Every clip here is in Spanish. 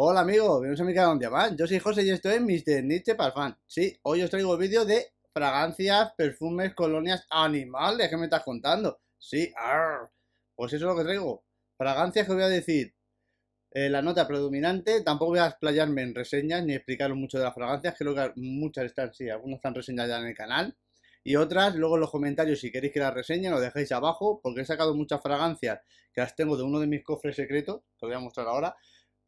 Hola amigos, bienvenidos a mi canal donde van. Yo soy José y esto es Mr. Nietzsche para Sí, hoy os traigo el vídeo de fragancias, perfumes, colonias, animales. ¿Qué me estás contando? Sí, pues eso es lo que traigo. Fragancias que voy a decir eh, la nota predominante. Tampoco voy a explayarme en reseñas ni explicaros mucho de las fragancias. Creo que muchas están, sí, algunas están reseñadas ya en el canal. Y otras, luego en los comentarios, si queréis que las reseñen, lo dejáis abajo, porque he sacado muchas fragancias que las tengo de uno de mis cofres secretos, que os voy a mostrar ahora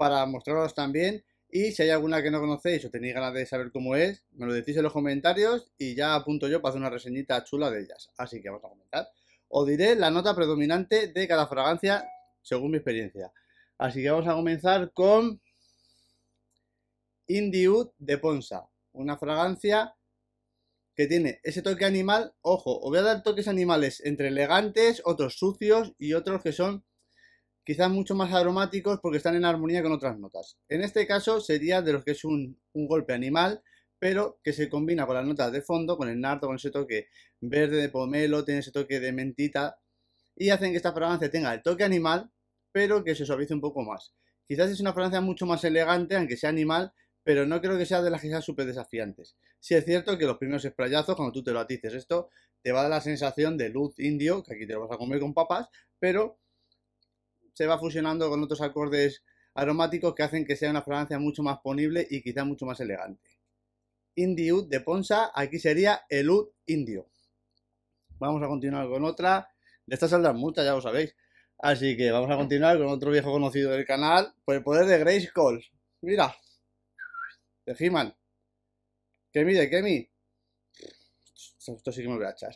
para mostraros también. Y si hay alguna que no conocéis o tenéis ganas de saber cómo es, me lo decís en los comentarios y ya apunto yo para hacer una reseñita chula de ellas. Así que vamos a comentar. Os diré la nota predominante de cada fragancia según mi experiencia. Así que vamos a comenzar con Indiud de Ponsa. Una fragancia que tiene ese toque animal. Ojo, os voy a dar toques animales entre elegantes, otros sucios y otros que son quizás mucho más aromáticos porque están en armonía con otras notas. En este caso sería de los que es un, un golpe animal, pero que se combina con las notas de fondo, con el nardo, con ese toque verde de pomelo, tiene ese toque de mentita, y hacen que esta fragancia tenga el toque animal, pero que se suavice un poco más. Quizás es una fragancia mucho más elegante, aunque sea animal, pero no creo que sea de las que sean súper desafiantes. Sí es cierto que los primeros sprayazos, cuando tú te lo atices esto, te va a dar la sensación de luz indio, que aquí te lo vas a comer con papas, pero se va fusionando con otros acordes aromáticos que hacen que sea una fragancia mucho más ponible y quizá mucho más elegante. Indie Ud de Ponza, aquí sería el Oud Indio. Vamos a continuar con otra. De estas saldrán muchas, ya lo sabéis. Así que vamos a continuar con otro viejo conocido del canal, por el poder de Grace Cole. Mira, de He-Man. ¿Qué mide, Kemi? Esto sí que me voy a echar.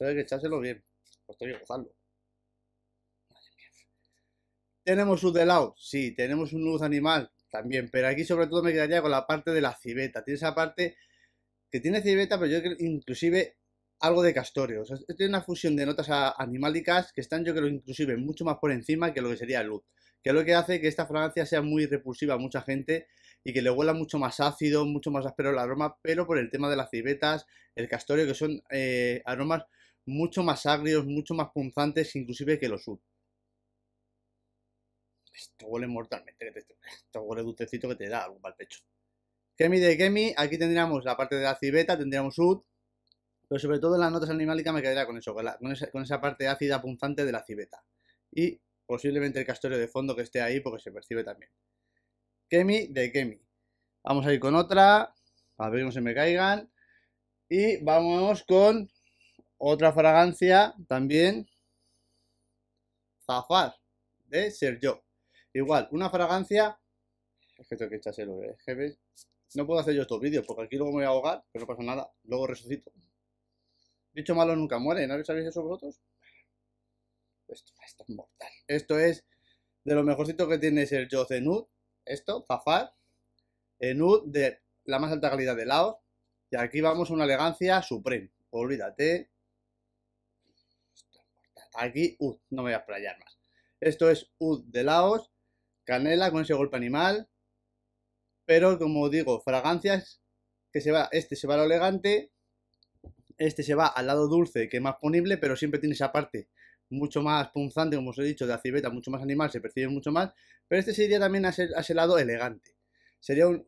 hay que echárselo bien. Pues tengo ¿Tenemos luz de lado? Sí, tenemos un luz animal también, pero aquí sobre todo me quedaría con la parte de la civeta. Tiene esa parte que tiene civeta, pero yo creo que inclusive algo de castorio. O sea, tiene una fusión de notas animálicas que están yo creo inclusive mucho más por encima que lo que sería luz. Que es lo que hace que esta fragancia sea muy repulsiva a mucha gente y que le huela mucho más ácido, mucho más áspero el aroma, pero por el tema de las civetas, el castorio, que son eh, aromas mucho más agrios, mucho más punzantes, inclusive que los UD esto huele mortalmente, que esto huele dulcecito que te da algo para el pecho. Kemi de Kemi, aquí tendríamos la parte de la civeta. tendríamos sud pero sobre todo en las notas animálicas me quedaría con eso, con, esa, parte ácida punzante de la civeta. Y posiblemente el castorio de fondo que esté ahí porque se percibe también. Kemi de Kemi. Vamos a ir con otra, a ver si no se me caigan. Y vamos con otra fragancia también, Zafar, de Sergio. Igual, una fragancia. Es que tengo que No puedo hacer yo estos vídeos porque aquí luego me voy a ahogar, pero no pasa nada. Luego resucito. Dicho malo nunca muere, ¿no sabéis eso vosotros? Esto, esto, es mortal. Esto es de lo mejorcito que tiene el Jocenud, Nud. Esto, Fafar. Enud de la más alta calidad de Laos. Y aquí vamos a una elegancia supreme, Olvídate. Esto es mortal. Aquí, Ud, uh, no me voy a explayar más. Esto es Ud de Laos canela con ese golpe animal. Pero como digo, fragancias que se va, este se va a lo elegante, este se va al lado dulce que es más ponible, pero siempre tiene esa parte mucho más punzante, como os he dicho, de acibeta, mucho más animal, se percibe mucho más, pero este sería también a ese, lado elegante. Sería un,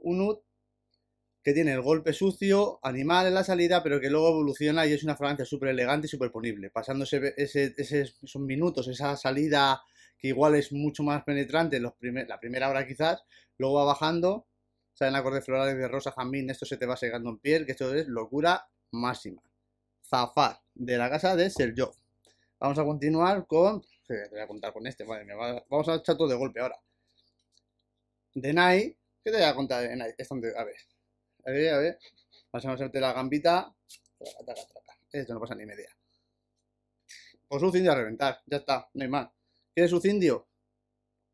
que tiene el golpe sucio, animal en la salida, pero que luego evoluciona y es una fragancia súper elegante y súper ponible, pasándose esos minutos, esa salida que igual es mucho más penetrante los primer, la primera hora quizás, luego va bajando, salen acordes florales de rosa, jazmín, esto se te va secando en piel, que esto es locura máxima. Zafar, de la casa de Sergio. Vamos a continuar con... Te voy a contar con este, vamos a echar todo de golpe ahora. De Nai, ¿qué te voy a contar de Nai? A ver, a ver, a ver. Vamos a hacerte la gambita. Esto no pasa ni media. Pues un a reventar, ya está, no hay más. ¿Quieres un cindio?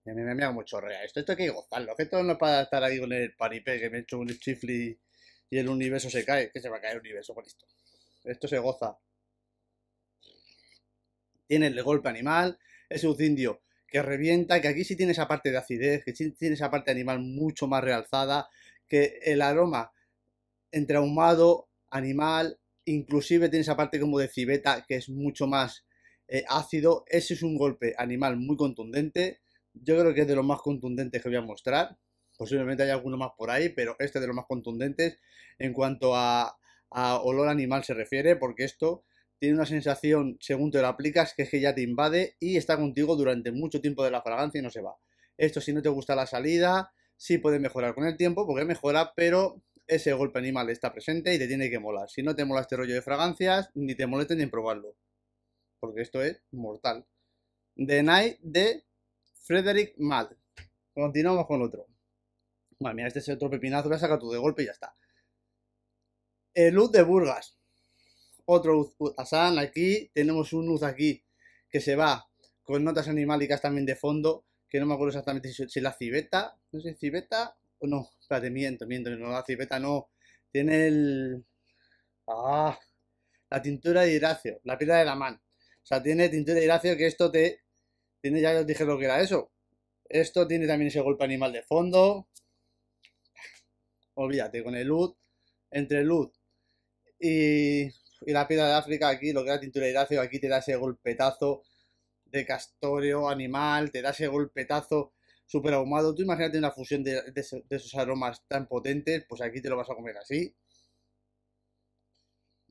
me hago mucho rea. Esto, esto hay que gozarlo. Que esto no es para estar ahí con el paripé que me he hecho un chifli y el universo se cae. Que se va a caer el universo con pues esto. Esto se goza. Tiene el golpe animal. Es un cindio que revienta. Que aquí sí tiene esa parte de acidez. Que sí tiene esa parte animal mucho más realzada. Que el aroma entre ahumado, animal. Inclusive tiene esa parte como de civeta que es mucho más eh, ácido. Ese es un golpe animal muy contundente. Yo creo que es de los más contundentes que voy a mostrar. Posiblemente haya alguno más por ahí, pero este es de los más contundentes en cuanto a, olor animal se refiere, porque esto tiene una sensación, según te lo aplicas, que es que ya te invade y está contigo durante mucho tiempo de la fragancia y no se va. Esto si no te gusta la salida, sí puede mejorar con el tiempo, porque mejora, pero ese golpe animal está presente y te tiene que molar. Si no te mola este rollo de fragancias, ni te moleste ni en probarlo porque esto es mortal. The Night de Frederick Mad. Continuamos con otro. Bueno, mira, este es otro pepinazo que Saca sacado tú de golpe y ya está. El eh, Luz de Burgas. Otro Luz Asan aquí. Tenemos un Luz aquí que se va con notas animálicas también de fondo. Que no me acuerdo exactamente si, es la civeta. No sé, si civeta o no. Espérate, miento, miento. No, la civeta no. Tiene el. Ah, la tintura de hidráceo. La piedra de la mano. O sea, tiene tintura iracio que esto te... Tiene, ya os dije lo que era eso. Esto tiene también ese golpe animal de fondo. Olvídate, con el luz entre el y, y, la piedra de África, aquí lo que era tintura de iracio aquí te da ese golpetazo de castorio animal, te da ese golpetazo súper ahumado. Tú imagínate una fusión de, de, esos aromas tan potentes, pues aquí te lo vas a comer así.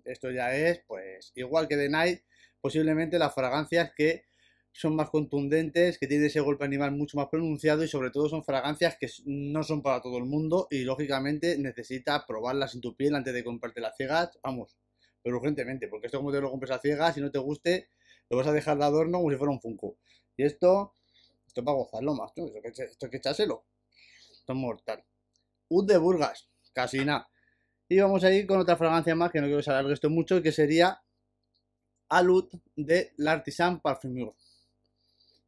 Esto ya es, pues, igual que de Night, posiblemente las fragancias que son más contundentes, que tienen ese golpe animal mucho más pronunciado y sobre todo son fragancias que no son para todo el mundo y lógicamente necesita probarlas en tu piel antes de comprarte las ciegas, vamos, pero urgentemente, porque esto como te lo compras a ciegas, si no te guste, lo vas a dejar de adorno como si fuera un funko. Y esto, esto para gozarlo más, Esto, esto hay que echárselo. Esto es mortal. Ud de Burgas, casi nada. Y vamos a ir con otra fragancia más que no quiero que se esto mucho, que sería alud de l'Artisan Parfumeur.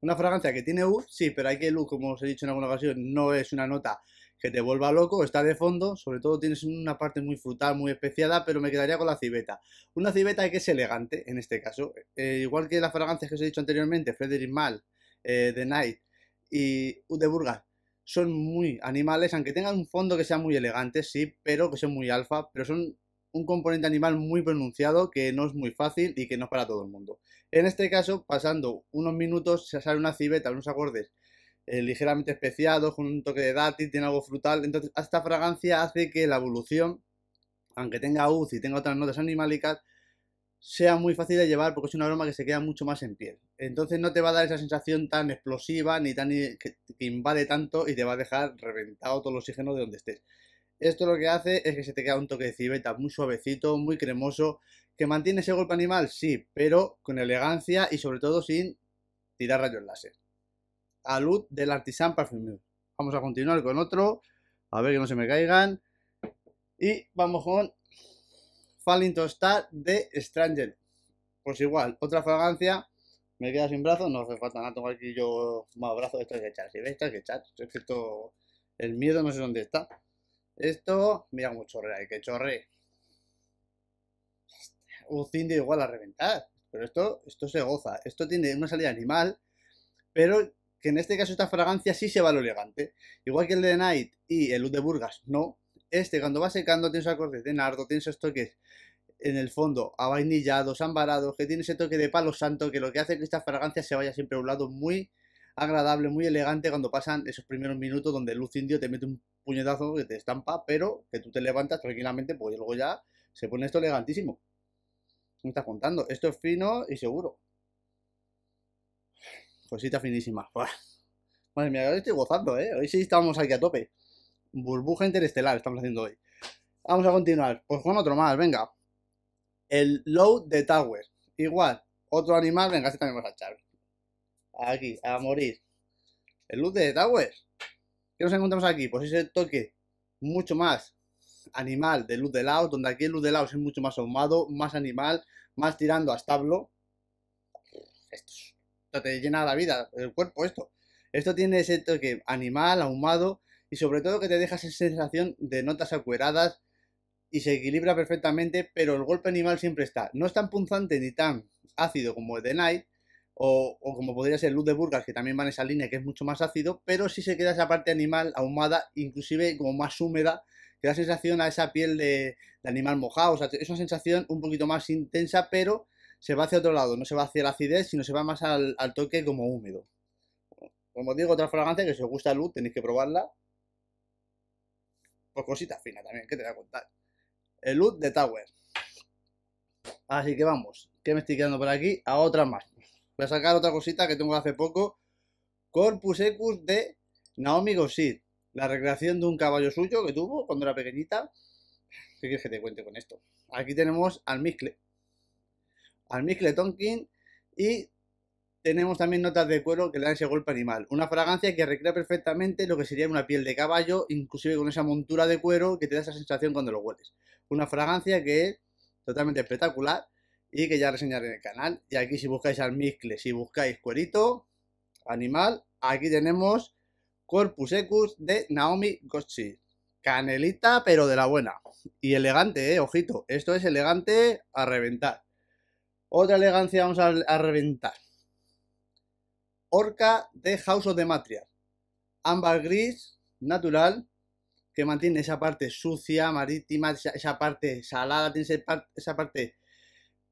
Una fragancia que tiene U, sí, pero hay que U, como os he dicho en alguna ocasión, no es una nota que te vuelva loco, está de fondo, sobre todo tienes una parte muy frutal, muy especiada, pero me quedaría con la civeta. Una civeta que es elegante, en este caso, eh, igual que las fragancias que os he dicho anteriormente, Frederick Mal, The eh, Night y U de son muy animales, aunque tengan un fondo que sea muy elegante, sí, pero que son muy alfa, pero son un componente animal muy pronunciado que no es muy fácil y que no es para todo el mundo. En este caso, pasando unos minutos, se sale una civeta, unos acordes eh, ligeramente especiados, con un toque de dátil, tiene algo frutal. Entonces, esta fragancia hace que la evolución, aunque tenga UZ y tenga otras notas animálicas, sea muy fácil de llevar porque es un aroma que se queda mucho más en piel. Entonces no te va a dar esa sensación tan explosiva ni tan que, que invade tanto y te va a dejar reventado todo el oxígeno de donde estés. Esto lo que hace es que se te queda un toque de civeta muy suavecito, muy cremoso, que mantiene ese golpe animal, sí, pero con elegancia y sobre todo sin tirar rayos láser. A luz del Artisan Parfumeur. Vamos a continuar con otro, a ver que no se me caigan. Y vamos con Falling to Star de Stranger. Pues igual, otra fragancia me queda sin brazo, no hace falta nada tomar aquí yo más brazos, esto es que echar, si ves, esto hay que echar, el miedo no sé dónde está. Esto, mira cómo chorrea, eh, que chorre. Un indio igual a reventar. Pero esto, esto se goza. Esto tiene una salida animal, pero que en este caso esta fragancia sí se va a lo elegante. Igual que el de Night y el de Burgas, no. Este cuando va secando tiene esos acordes de nardo, tiene esos toques en el fondo avainillados, ambarados, que tiene ese toque de palo santo que lo que hace que esta fragancia se vaya siempre a un lado muy agradable, muy elegante cuando pasan esos primeros minutos donde el Luz Indio te mete un puñetazo que te estampa, pero que tú te levantas tranquilamente, pues luego ya se pone esto elegantísimo. Me estás contando, esto es fino y seguro. Cosita finísima. Madre mía, hoy estoy gozando, ¿eh? Hoy sí estamos aquí a tope. Burbuja interestelar estamos haciendo hoy. Vamos a continuar. Pues con otro más, venga. El load de Tower. Igual, otro animal, venga, este también vamos a echar. Aquí, a morir. El Low de Tower. ¿Qué nos encontramos aquí? Pues ese toque mucho más animal de luz de lado, donde aquí el luz de lado es mucho más ahumado, más animal, más tirando a establo. Esto, te llena la vida, el cuerpo, esto. Esto tiene ese toque animal, ahumado y sobre todo que te deja esa sensación de notas acueradas y se equilibra perfectamente, pero el golpe animal siempre está. No es tan punzante ni tan ácido como el de Night, o, como podría ser Luz de Burgas, que también va en esa línea que es mucho más ácido, pero si se queda esa parte animal ahumada, inclusive como más húmeda, que da sensación a esa piel de, animal mojado, o sea, es una sensación un poquito más intensa, pero se va hacia otro lado, no se va hacia la acidez, sino se va más al, toque como húmedo. Como digo, otra fragancia que si os gusta Luz tenéis que probarla. Por pues cositas fina también, que te voy a contar. El Luz de Tower. Así que vamos, que me estoy quedando por aquí a otras más. Voy a sacar otra cosita que tengo hace poco. Corpus Equus de Naomi Gossett. La recreación de un caballo suyo que tuvo cuando era pequeñita. ¿Qué quieres que te cuente con esto? Aquí tenemos al almizcle Tonkin. Y tenemos también notas de cuero que le dan ese golpe animal. Una fragancia que recrea perfectamente lo que sería una piel de caballo, inclusive con esa montura de cuero que te da esa sensación cuando lo hueles. Una fragancia que es totalmente espectacular y que ya reseñaré en el canal. Y aquí si buscáis almizcle, si buscáis cuerito, animal, aquí tenemos Corpus Ecus de Naomi Goshi Canelita, pero de la buena. Y elegante, eh, ojito. Esto es elegante a reventar. Otra elegancia vamos a, reventar. Orca de House of the Matria. Ámbar gris, natural, que mantiene esa parte sucia, marítima, esa, parte salada, tiene esa parte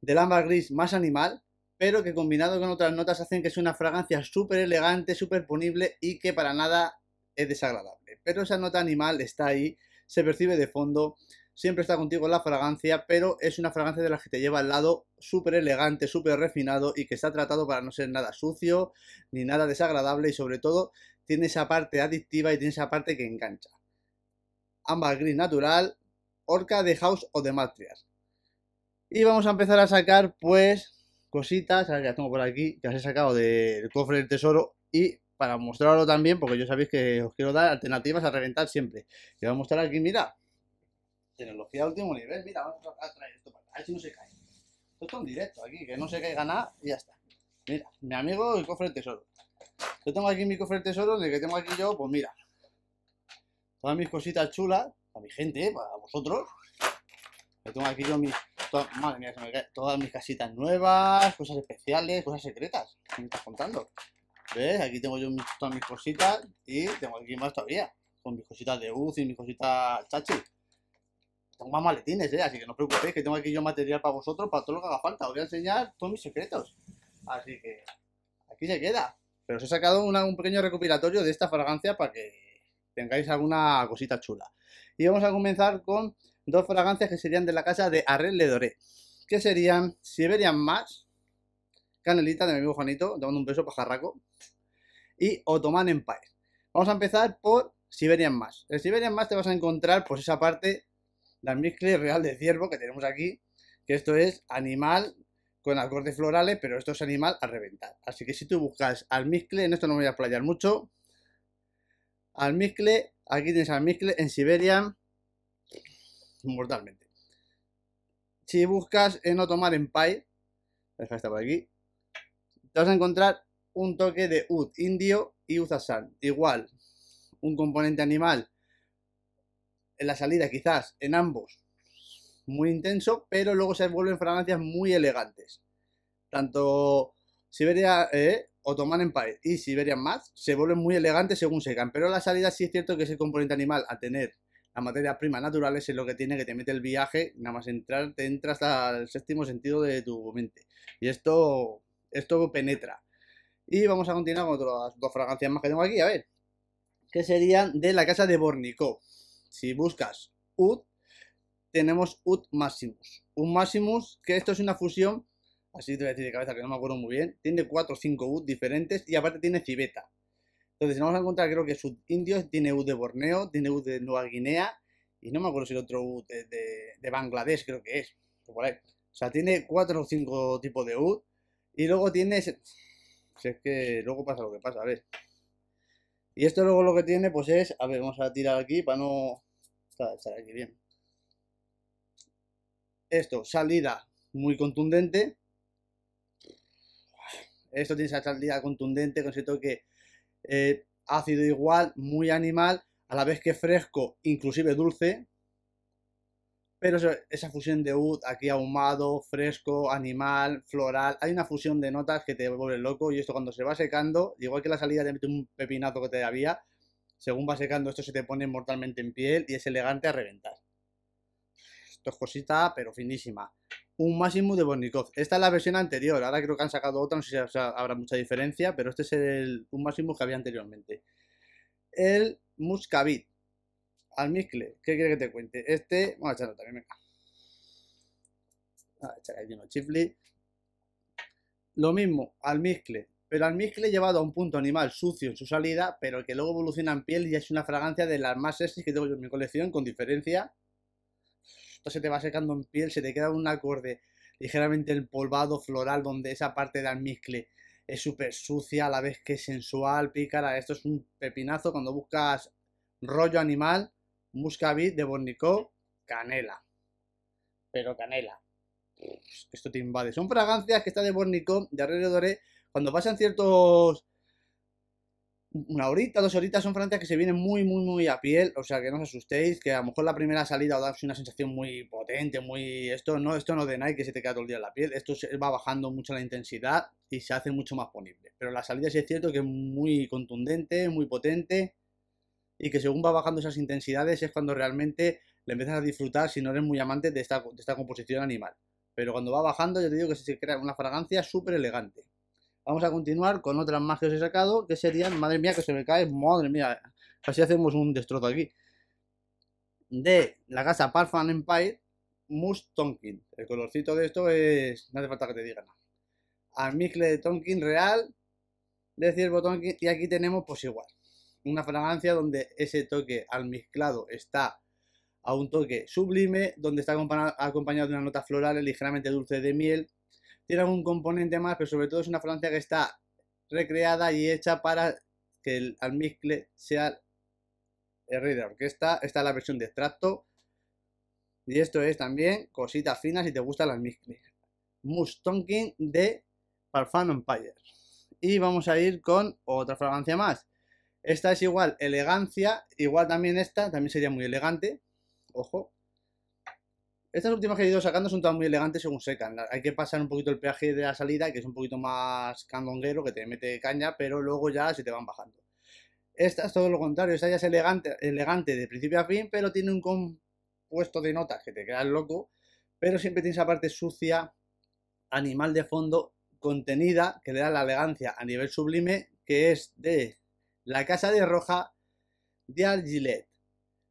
del ámbar gris más animal, pero que combinado con otras notas hacen que sea una fragancia súper elegante, súper punible y que para nada es desagradable. Pero esa nota animal está ahí, se percibe de fondo, siempre está contigo la fragancia, pero es una fragancia de la que te lleva al lado súper elegante, súper refinado y que está tratado para no ser nada sucio ni nada desagradable y sobre todo tiene esa parte adictiva y tiene esa parte que engancha. Ámbar gris natural, orca de house o de matrias. Y vamos a empezar a sacar, pues, cositas. Ahora que tengo por aquí, que os he sacado del cofre del tesoro. Y para mostrarlo también, porque yo sabéis que os quiero dar alternativas a reventar siempre. Y voy a mostrar aquí, mira. Tecnología último nivel, mira, vamos a traer esto para acá, a ver si no se cae. Esto está un directo aquí, que no se caiga nada y ya está. Mira, mi amigo el cofre del tesoro. Yo tengo aquí mi cofre del tesoro, el que tengo aquí yo, pues mira. Todas mis cositas chulas, para mi gente, para vosotros tengo aquí yo madre mía, todas mis casitas nuevas, cosas especiales, cosas secretas. ¿Qué me estás contando? ¿Ves? Aquí tengo yo todas mis cositas y tengo aquí más todavía. Con mis cositas de UCI, mis cositas chachi. Tengo más maletines, ¿eh? Así que no os preocupéis, que tengo aquí yo material para vosotros, para todo lo que haga falta. Os voy a enseñar todos mis secretos. Así que aquí se queda. Pero os he sacado un pequeño recopilatorio de esta fragancia para que tengáis alguna cosita chula. Y vamos a comenzar con dos fragancias que serían de la casa de Arrel Ledoré, que serían Siberian Mass, Canelita de mi amigo Juanito, dando un beso pajarraco, y Ottoman Empire. Vamos a empezar por Siberian Mass. En Siberian Mass te vas a encontrar pues esa parte, la almizcle real de ciervo que tenemos aquí, que esto es animal con acordes florales, pero esto es animal a reventar. Así que si tú buscas almizcle, en esto no me voy a explayar mucho, almizcle, aquí tienes almizcle en Siberian, mortalmente. Si buscas en no en Empire, por aquí, te vas a encontrar un toque de Ud indio y Uzasan. Igual, un componente animal en la salida, quizás en ambos, muy intenso, pero luego se vuelven fragancias muy elegantes. Tanto Siberia eh, en Empire y Siberian más se vuelven muy elegantes según secan, pero la salida sí es cierto que ese componente animal a tener la materia prima naturales es lo que tiene que te mete el viaje, nada más entrar, te entras al séptimo sentido de tu mente. Y esto, esto penetra. Y vamos a continuar con otras dos fragancias más que tengo aquí, a ver, que serían de la casa de Bornico. Si buscas UD, tenemos UD Maximus. Un Maximus, que esto es una fusión, así te voy a decir de cabeza que no me acuerdo muy bien, tiene 4 o 5 UD diferentes y aparte tiene civeta. Entonces vamos a encontrar creo que es Indios, tiene U de Borneo, tiene U de Nueva Guinea y no me acuerdo si el otro U de, Bangladesh creo que es. O, sea, tiene cuatro o cinco tipos de U y luego tiene... Si es que luego pasa lo que pasa, a ver. Y esto luego lo que tiene pues es... A ver, vamos a tirar aquí para no... Estar aquí bien. Esto, salida muy contundente. Esto tiene esa salida contundente con ese que... Eh, ácido igual, muy animal, a la vez que fresco, inclusive dulce. Pero esa fusión de oud aquí ahumado, fresco, animal, floral, hay una fusión de notas que te vuelve loco y esto cuando se va secando, igual que la salida de un pepinazo que te había, según va secando esto se te pone mortalmente en piel y es elegante a reventar. Esto es cosita pero finísima un máximo de Bornikov. Esta es la versión anterior, ahora creo que han sacado otra, no sé si habrá mucha diferencia, pero este es el, un máximo que había anteriormente. El Muscavit, al ¿qué quieres que te cuente? Este, vamos a echarlo también, venga. A ah, echar ahí uno chifli. Lo mismo, al pero al llevado a un punto animal sucio en su salida, pero que luego evoluciona en piel y es una fragancia de las más sexy que tengo yo en mi colección, con diferencia esto se te va secando en piel, se te queda un acorde ligeramente empolvado, floral, donde esa parte de almizcle es súper sucia, a la vez que sensual, pícara. Esto es un pepinazo. Cuando buscas rollo animal, muscavit de Bornicó, canela. Pero canela. Pues, esto te invade. Son fragancias que está de Bornicó, de alrededor, Cuando pasan ciertos una horita, dos horitas son fragancias que se vienen muy, muy, muy a piel, o sea que no os asustéis, que a lo mejor la primera salida os da una sensación muy potente, muy... Esto no, esto no de Nike que se te queda todo el día en la piel, esto se va bajando mucho la intensidad y se hace mucho más ponible. Pero la salida sí es cierto que es muy contundente, muy potente y que según va bajando esas intensidades es cuando realmente le empiezas a disfrutar si no eres muy amante de esta, de esta composición animal. Pero cuando va bajando, yo te digo que se crea una fragancia súper elegante. Vamos a continuar con otras más que os he sacado, que serían, madre mía, que se me cae, madre mía, casi hacemos un destrozo aquí. De la casa Parfum Empire, Mousse Tonkin. El colorcito de esto es, no hace falta que te diga nada. Almicle de Tonkin Real, de Ciervo Tonkin, y aquí tenemos pues igual. Una fragancia donde ese toque almizclado está a un toque sublime, donde está acompañado de una nota floral ligeramente dulce de miel, tiene algún componente más, pero sobre todo es una fragancia que está recreada y hecha para que el almizcle sea el rey Esta es la versión de extracto. Y esto es también cositas finas si te gusta el almizcle. Mustonkin de Parfum Empire. Y vamos a ir con otra fragancia más. Esta es igual elegancia, igual también esta, también sería muy elegante. Ojo, estas últimas que he ido sacando son todas muy elegantes según secan. Hay que pasar un poquito el peaje de la salida, que es un poquito más candonguero, que te mete caña, pero luego ya se te van bajando. Esta es todo lo contrario, esta ya es elegante, elegante de principio a fin, pero tiene un compuesto de notas que te quedas loco, pero siempre tiene esa parte sucia, animal de fondo, contenida, que le da la elegancia a nivel sublime, que es de la casa de roja de Gillette.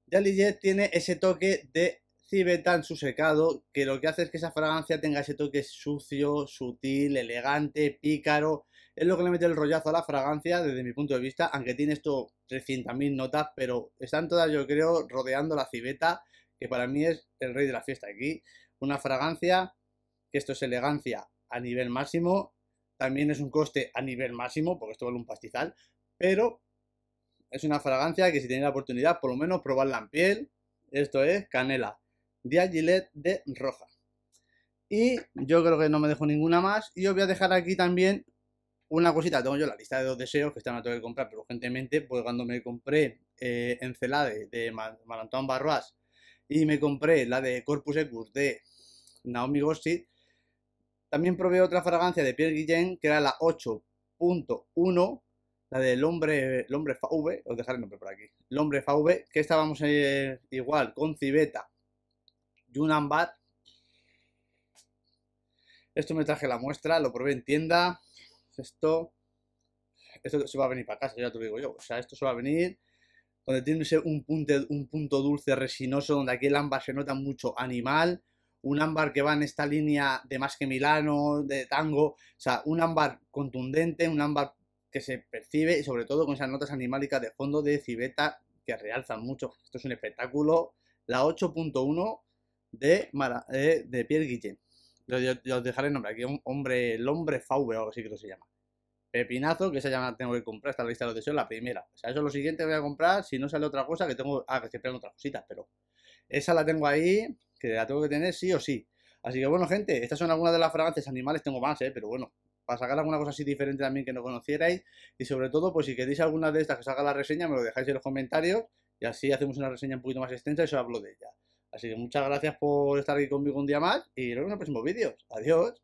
De tiene ese toque de Civeta tan su secado que lo que hace es que esa fragancia tenga ese toque sucio, sutil, elegante, pícaro. Es lo que le mete el rollazo a la fragancia desde mi punto de vista, aunque tiene esto 300.000 notas, pero están todas yo creo rodeando la civeta, que para mí es el rey de la fiesta aquí. Una fragancia, que esto es elegancia a nivel máximo, también es un coste a nivel máximo, porque esto vale un pastizal, pero es una fragancia que si tenéis la oportunidad, por lo menos probarla en piel. Esto es canela de Agilet de roja. Y yo creo que no me dejo ninguna más. Y os voy a dejar aquí también una cosita. Tengo yo la lista de dos deseos que están a tener que comprar, pero urgentemente, pues cuando me compré eh, Encelade de Marantón Barroas y me compré la de Corpus Ecus de Naomi Gossi, también probé otra fragancia de Pierre Guillén, que era la 8.1, la del hombre, el hombre os dejaré el nombre por aquí, el hombre VV, que estábamos eh, igual con cibeta un ámbar Esto me traje la muestra, lo probé en tienda. Esto, esto se va a venir para casa, ya te lo digo yo. O sea, esto se va a venir donde tiene un punto, un punto dulce resinoso, donde aquí el ámbar se nota mucho animal. Un ámbar que va en esta línea de más que Milano, de tango. O sea, un ámbar contundente, un ámbar que se percibe y sobre todo con esas notas animálicas de fondo de civeta que realzan mucho. Esto es un espectáculo. La 8.1 de, eh, de, Pierre Guillén. Yo, os dejaré el nombre aquí, un hombre, el hombre Faube o algo así que se llama. Pepinazo, que esa ya tengo que comprar, esta lista de los deseos, la primera. O sea, eso es lo siguiente que voy a comprar, si no sale otra cosa, que tengo, ah, que tener otra otra cosita pero esa la tengo ahí, que la tengo que tener sí o sí. Así que bueno, gente, estas son algunas de las fragancias animales, tengo más, ¿eh? pero bueno, para sacar alguna cosa así diferente también que no conocierais. Y sobre todo, pues si queréis alguna de estas que salga la reseña, me lo dejáis en los comentarios y así hacemos una reseña un poquito más extensa y os hablo de ella. Así que muchas gracias por estar aquí conmigo un día más y nos vemos en los próximos vídeos. Adiós.